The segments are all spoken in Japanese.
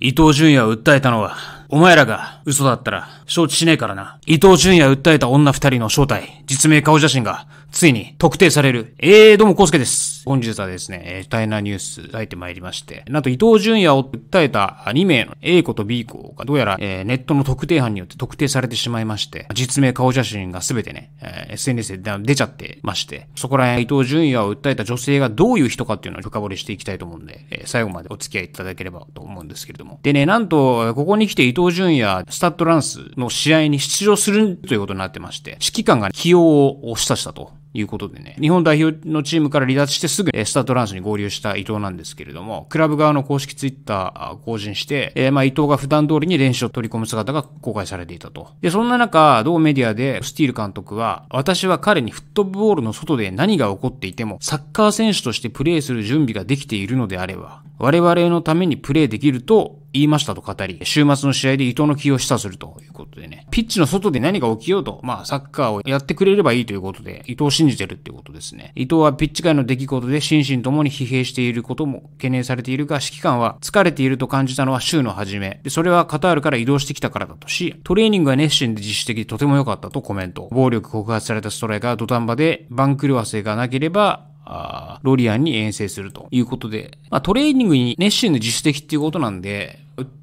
伊藤淳也を訴えたのは、お前らが嘘だったら承知しねえからな。伊藤淳也を訴えた女二人の正体、実名顔写真がついに特定される。えー、どうも、コうスケです。本日はですね、えー、大変なニュース書いてまいりまして、なんと伊藤淳也を訴えた2名の A 子と B 子がどうやら、えー、ネットの特定犯によって特定されてしまいまして、実名顔写真がすべてね、えー、SNS で出ちゃってまして、そこら辺伊藤淳也を訴えた女性がどういう人かっていうのを深掘りしていきたいと思うんで、え最後までお付き合いいただければと思うんですけれども。でね、なんと、ここに来て伊藤淳也、スタッドランスの試合に出場するということになってまして、指揮官が起用を示唆したと。いうことでね、日本代表のチームから離脱してすぐスタートランスに合流した伊藤なんですけれども、クラブ側の公式ツイッター更新して、えー、まあ伊藤が普段通りに練習を取り込む姿が公開されていたと。で、そんな中、同メディアでスティール監督は、私は彼にフットボールの外で何が起こっていても、サッカー選手としてプレーする準備ができているのであれば、我々のためにプレーできると言いましたと語り、週末の試合で伊藤の起用を示唆するということでね、ピッチの外で何が起きようと、まあサッカーをやってくれればいいということで、伊藤を信じてるっていうことですね。伊藤はピッチ外の出来事で心身ともに疲弊していることも懸念されているが、指揮官は疲れていると感じたのは週の初め。で、それはカタールから移動してきたからだとし、トレーニングは熱心で自主的でとても良かったとコメント。暴力告発されたストライカー土壇場で番狂わせがなければ、あロリアンに遠征するということで、まあ、トレーニングに熱心で自主的っていうことなんで、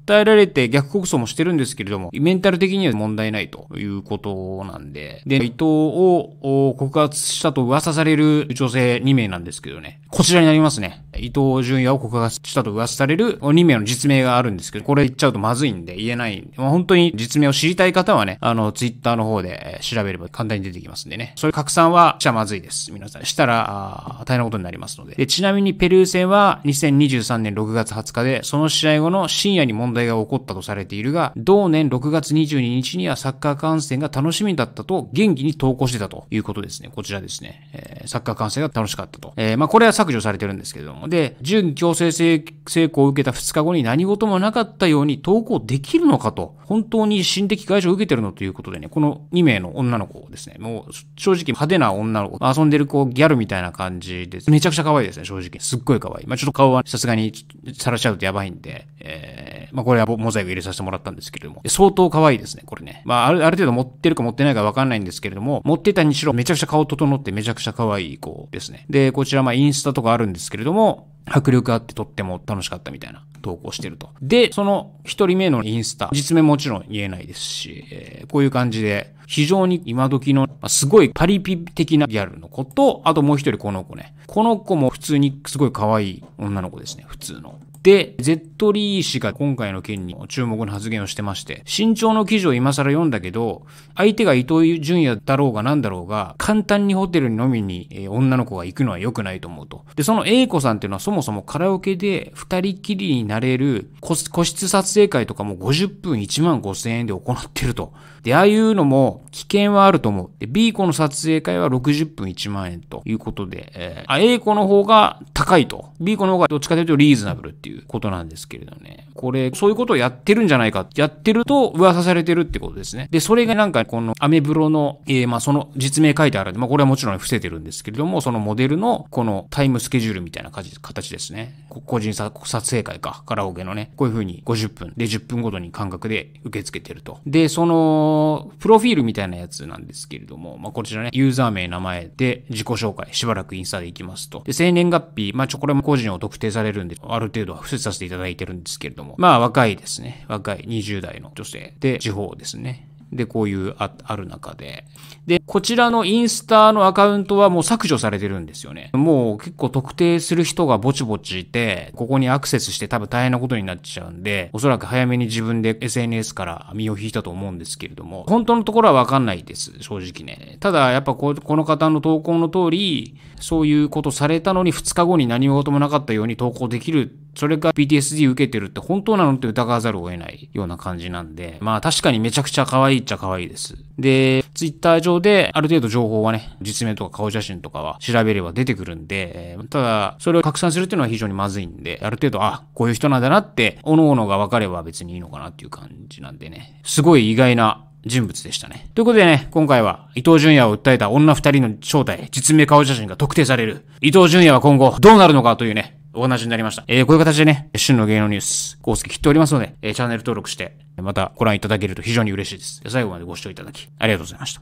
訴えられて逆告訴もしてるんですけれども、メンタル的には問題ないということなんで、で、伊藤を告発したと噂される女性2名なんですけどね、こちらになりますね。伊藤淳也を告発したと噂される2名の実名があるんですけど、これ言っちゃうとまずいんで言えないまあ、本当に実名を知りたい方はね、あの、ツイッターの方で調べれば簡単に出てきますんでね。そういう拡散はしちゃまずいです。皆さん。したら、大変なことになりますので。で、ちなみにペルー戦は2023年6月20日で、その試合後の深夜に問題問題が起こったとされているが、同年6月22日にはサッカー観戦が楽しみだったと、元気に投稿してたということですね。こちらですね。えー、サッカー観戦が楽しかったと。えー、まあ、これは削除されてるんですけれども。で、準強制性成功を受けた2日後に何事もなかったように投稿できるのかと。本当に心的外傷を受けてるのということでね、この2名の女の子ですね、もう正直派手な女の子、遊んでるこうギャルみたいな感じです。めちゃくちゃ可愛いですね、正直。すっごい可愛い。まあちょっと顔はさすがにさらしちゃうとやばいんで、えー、まあこれはモザイク入れさせてもらったんですけれども、相当可愛いですね、これね。まああるある程度持ってるか持ってないかわかんないんですけれども、持ってたにしろめちゃくちゃ顔整ってめちゃくちゃ可愛い子ですね。で、こちらまあインスタとかあるんですけれども、迫力あってとっても楽しかったみたいな投稿してると。で、その一人目のインスタ、実名もちろん言えないですし、えー、こういう感じで、非常に今時の、すごいパリピ的なギャルの子と、あともう一人この子ね。この子も普通にすごい可愛い女の子ですね、普通の。で、ゼットリー氏が今回の件に注目の発言をしてまして、新潮の記事を今更読んだけど、相手が伊藤淳也だろうが何だろうが、簡単にホテルに飲みに、女の子が行くのは良くないと思うと。で、その A 子さんっていうのはそもそもカラオケで二人きりになれる個室撮影会とかも50分1万5千円で行ってると。で、ああいうのも危険はあると思う。で、B 子の撮影会は60分1万円ということで、えー、あ、A 子の方が高いと。B 子の方がどっちかというとリーズナブルっていう。うことなんですけれどね。これ、そういうことをやってるんじゃないか。やってると噂されてるってことですね。で、それがなんかこのアメブロの、えー、まあその実名書いてあるんで、まあこれはもちろん伏せてるんですけれども、そのモデルのこのタイムスケジュールみたいな感じ、形ですね。個人撮影会か、カラオケのね、こういうふうに50分で10分ごとに間隔で受け付けてると。で、その、プロフィールみたいなやつなんですけれども、まあこちらね、ユーザー名、名前で自己紹介、しばらくインスタで行きますと。で、生年月日、まあちょ、これも個人を特定されるんで、ある程度伏せさせていただいてるんですけれども、まあ若いですね。若い20代の女性で、地方ですね。で、こういうあ、ある中で。で、こちらのインスタのアカウントはもう削除されてるんですよね。もう結構特定する人がぼちぼちいて、ここにアクセスして多分大変なことになっちゃうんで、おそらく早めに自分で SNS から身を引いたと思うんですけれども、本当のところはわかんないです、正直ね。ただ、やっぱここの方の投稿の通り、そういうことされたのに2日後に何事もなかったように投稿できるそれが PTSD 受けてるって本当なのって疑わざるを得ないような感じなんで、まあ確かにめちゃくちゃ可愛いっちゃ可愛いです。で、ツイッター上である程度情報はね、実名とか顔写真とかは調べれば出てくるんで、ただ、それを拡散するっていうのは非常にまずいんで、ある程度、あ、こういう人なんだなって、各々が分かれば別にいいのかなっていう感じなんでね、すごい意外な人物でしたね。ということでね、今回は伊藤淳也を訴えた女二人の正体、実名顔写真が特定される。伊藤淳也は今後どうなるのかというね、お話になりました。えー、こういう形でね、旬の芸能ニュース、公式切っておりますので、えー、チャンネル登録して、またご覧いただけると非常に嬉しいです。最後までご視聴いただき、ありがとうございました。